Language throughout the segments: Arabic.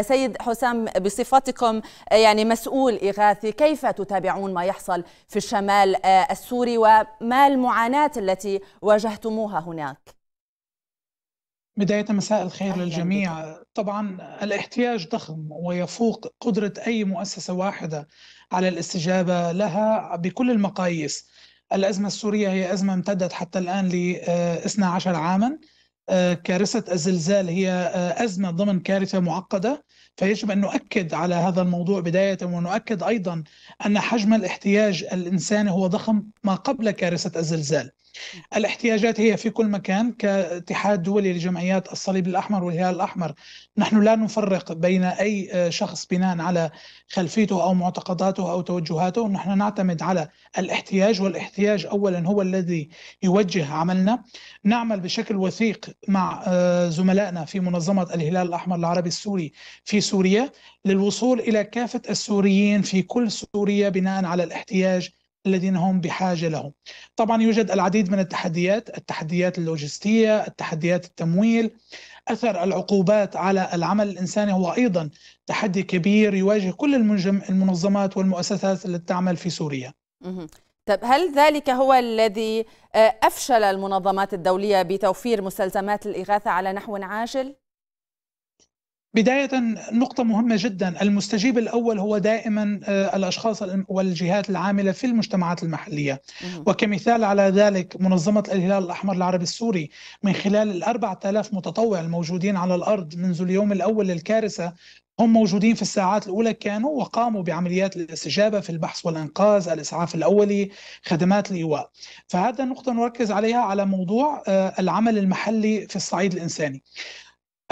سيد حسام بصفتكم آه، يعني مسؤول إغاثي كيف تتابعون ما يحصل في الشمال آه، السوري وما المعاناة التي واجهتموها هناك؟ بداية مساء الخير للجميع طبعا الاحتياج ضخم ويفوق قدرة أي مؤسسة واحدة على الاستجابة لها بكل المقاييس الأزمة السورية هي أزمة امتدت حتى الآن ل 12 آه، عاماً آه، كارثة الزلزال هي آه، أزمة ضمن كارثة معقدة فيجب أن نؤكد على هذا الموضوع بداية ونؤكد أيضا أن حجم الاحتياج الإنساني هو ضخم ما قبل كارثة الزلزال الاحتياجات هي في كل مكان كاتحاد دولي لجمعيات الصليب الأحمر والهلال الأحمر نحن لا نفرق بين أي آه، شخص بناء على خلفيته أو معتقداته أو توجهاته نحن نعتمد على الاحتياج والاحتياج أولا هو الذي يوجه عملنا نعمل بشكل وثيق مع آه، زملائنا في منظمة الهلال الأحمر العربي السوري في سوريا للوصول إلى كافة السوريين في كل سوريا بناء على الاحتياج الذين هم بحاجه لهم. طبعا يوجد العديد من التحديات، التحديات اللوجستيه، التحديات التمويل، اثر العقوبات على العمل الانساني هو ايضا تحدي كبير يواجه كل المنظمات والمؤسسات التي تعمل في سوريا. طب هل ذلك هو الذي آه، افشل المنظمات الدوليه بتوفير مستلزمات الاغاثه على نحو عاجل؟ بداية نقطة مهمة جدا المستجيب الأول هو دائما آه، الأشخاص والجهات العاملة في المجتمعات المحلية وكمثال على ذلك منظمة الهلال الأحمر العربي السوري من خلال الأربعة آلاف متطوع الموجودين على الأرض منذ اليوم الأول للكارثة هم موجودين في الساعات الأولى كانوا وقاموا بعمليات الاستجابة في البحث والإنقاذ الإسعاف الأولي خدمات الإيواء فهذا نقطة نركز عليها على موضوع آه، العمل المحلي في الصعيد الإنساني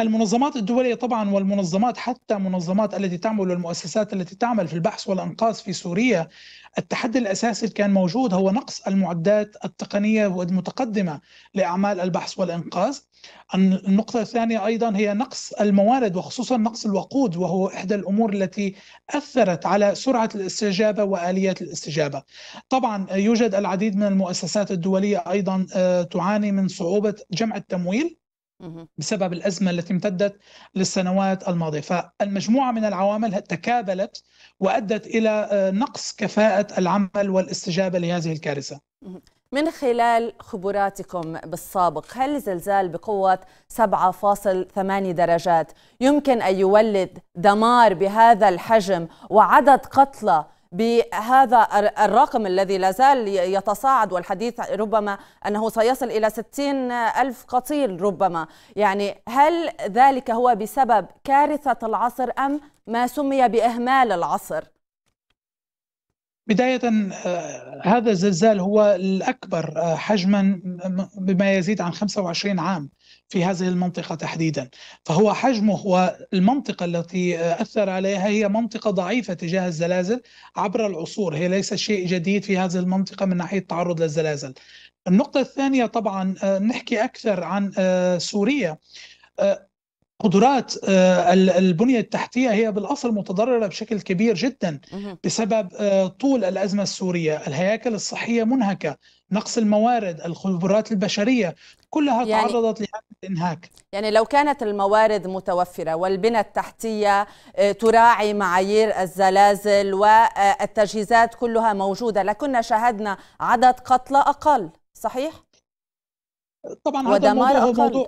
المنظمات الدولية طبعا والمنظمات حتى منظمات التي تعمل والمؤسسات التي تعمل في البحث والإنقاذ في سوريا التحدي الأساسي اللي كان موجود هو نقص المعدات التقنية والمتقدمة لأعمال البحث والإنقاذ النقطة الثانية أيضا هي نقص الموارد وخصوصا نقص الوقود وهو إحدى الأمور التي أثرت على سرعة الاستجابة وآليات الاستجابة طبعا يوجد العديد من المؤسسات الدولية أيضا آه، تعاني من صعوبة جمع التمويل بسبب الازمه التي امتدت للسنوات الماضيه، فالمجموعه من العوامل تكابلت وادت الى آه، نقص كفاءه العمل والاستجابه لهذه الكارثه. من خلال خبراتكم بالسابق، هل زلزال بقوه 7.8 درجات يمكن ان يولد دمار بهذا الحجم وعدد قتلى بهذا الرقم الذي لا زال يتصاعد والحديث ربما أنه سيصل إلى 60 ألف قتيل ربما يعني هل ذلك هو بسبب كارثة العصر أم ما سمي بإهمال العصر؟ بداية آه، هذا الزلزال هو الأكبر آه، حجما آه، بما يزيد عن 25 عام في هذه المنطقة تحديدا فهو حجمه والمنطقة التي أثر عليها هي منطقة ضعيفة تجاه الزلازل عبر العصور هي ليس شيء جديد في هذه المنطقة من ناحية التعرض للزلازل النقطة الثانية طبعا آه، نحكي أكثر عن آه، سوريا آه، قدرات البنية التحتية هي بالأصل متضررة بشكل كبير جدا بسبب طول الأزمة السورية الهياكل الصحية منهكة نقص الموارد الخبرات البشرية كلها يعني تعرضت لهذا الانهاك يعني لو كانت الموارد متوفرة والبنى التحتية آه، تراعي معايير الزلازل والتجهيزات كلها موجودة لكنا شاهدنا عدد قتلى أقل صحيح؟ طبعا هذا الموضوع أقل.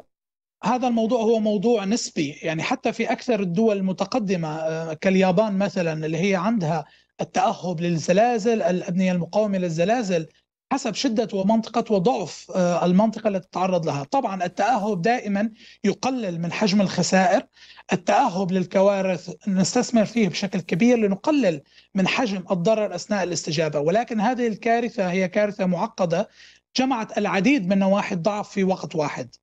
هذا الموضوع هو موضوع نسبي يعني حتى في أكثر الدول المتقدمة آه، كاليابان مثلا اللي هي عندها التأهب للزلازل الأبنية المقاومة للزلازل حسب شدة ومنطقة وضعف آه، المنطقة التي تتعرض لها طبعا التأهب دائما يقلل من حجم الخسائر التأهب للكوارث نستثمر فيه بشكل كبير لنقلل من حجم الضرر أثناء الاستجابة ولكن هذه الكارثة هي كارثة معقدة جمعت العديد من نواحي الضعف في وقت واحد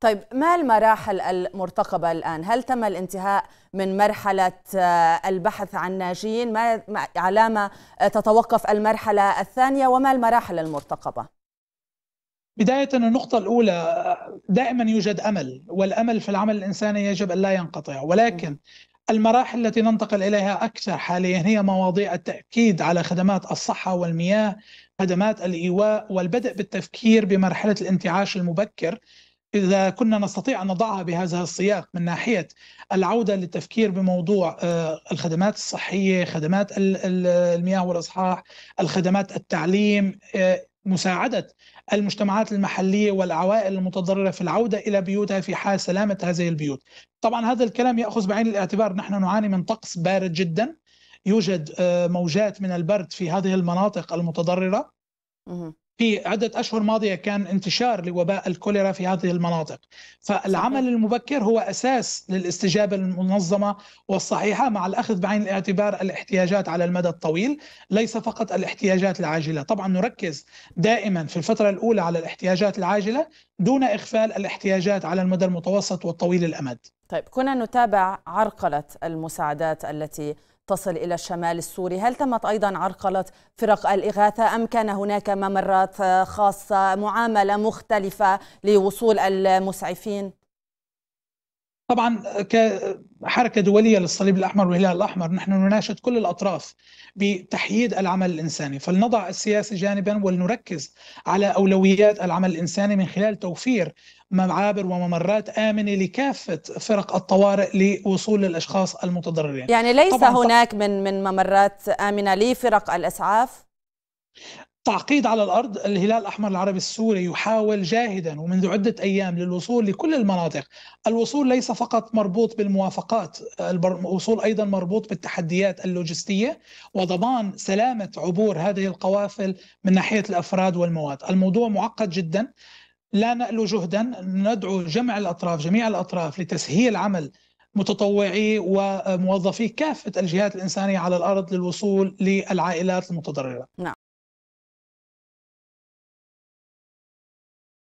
طيب ما المراحل المرتقبة الآن؟ هل تم الانتهاء من مرحلة آه، البحث عن ناجين؟ ما علامة آه، تتوقف المرحلة الثانية وما المراحل المرتقبة؟ بداية النقطة الأولى آه، دائما يوجد أمل والأمل في العمل الإنساني يجب أن لا ينقطع ولكن المراحل التي ننتقل إليها أكثر حاليا هي مواضيع التأكيد على خدمات الصحة والمياه خدمات الإيواء والبدء بالتفكير بمرحلة الانتعاش المبكر إذا كنا نستطيع أن نضعها بهذا السياق من ناحية العودة للتفكير بموضوع آه، الخدمات الصحية خدمات المياه والإصحاح الخدمات التعليم آه، مساعدة المجتمعات المحلية والعوائل المتضررة في العودة إلى بيوتها في حال سلامة هذه البيوت طبعا هذا الكلام يأخذ بعين الاعتبار نحن نعاني من طقس بارد جدا يوجد آه، موجات من البرد في هذه المناطق المتضررة في عدة أشهر ماضية كان انتشار لوباء الكوليرا في هذه المناطق فالعمل المبكر هو أساس للاستجابة المنظمة والصحيحة مع الأخذ بعين الاعتبار الاحتياجات على المدى الطويل ليس فقط الاحتياجات العاجلة طبعا نركز دائما في الفترة الأولى على الاحتياجات العاجلة دون إغفال الاحتياجات على المدى المتوسط والطويل الأمد طيب كنا نتابع عرقلة المساعدات التي تصل إلى الشمال السوري هل تمت أيضا عرقلة فرق الإغاثة أم كان هناك ممرات خاصة معاملة مختلفة لوصول المسعفين؟ طبعا كحركه دوليه للصليب الاحمر والهلال الاحمر نحن نناشد كل الاطراف بتحييد العمل الانساني فلنضع السياسه جانبا ولنركز على اولويات العمل الانساني من خلال توفير معابر وممرات امنه لكافه فرق الطوارئ لوصول الاشخاص المتضررين يعني ليس هناك من من ممرات امنه لفرق الاسعاف تعقيد على الارض الهلال الاحمر العربي السوري يحاول جاهدا ومنذ عده ايام للوصول لكل المناطق، الوصول ليس فقط مربوط بالموافقات، الوصول ايضا مربوط بالتحديات اللوجستيه وضمان سلامه عبور هذه القوافل من ناحيه الافراد والمواد، الموضوع معقد جدا لا نألو جهدا ندعو جمع الاطراف جميع الاطراف لتسهيل عمل متطوعي وموظفي كافه الجهات الانسانيه على الارض للوصول للعائلات المتضرره. نعم.